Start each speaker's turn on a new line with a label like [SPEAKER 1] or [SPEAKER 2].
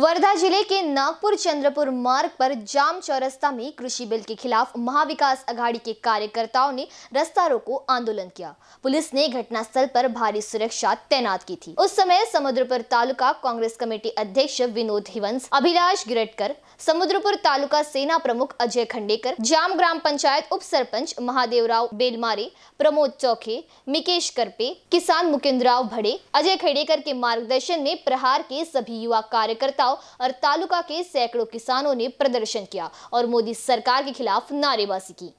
[SPEAKER 1] वर्धा जिले के नागपुर चंद्रपुर मार्ग पर जाम चौरस्ता में कृषि बिल के खिलाफ महाविकास अघाड़ी के कार्यकर्ताओं ने रास्ता रोको आंदोलन किया पुलिस ने घटनास्थल पर भारी सुरक्षा तैनात की थी उस समय समुद्रपुर तालुका कांग्रेस कमेटी अध्यक्ष विनोद हिवंस अभिलाष गिरटकर समुद्रपुर तालुका सेना प्रमुख अजय खंडेकर जाम ग्राम पंचायत उप सरपंच महादेवराव बेलमारे प्रमोद चौखे मिकेश करपे किसान मुकेन्द्र राव भड़े अजय खेडेकर के मार्गदर्शन में प्रहार के सभी युवा कार्यकर्ता बचाओ और तालुका के सैकड़ों किसानों ने प्रदर्शन किया और मोदी सरकार के खिलाफ नारेबाजी की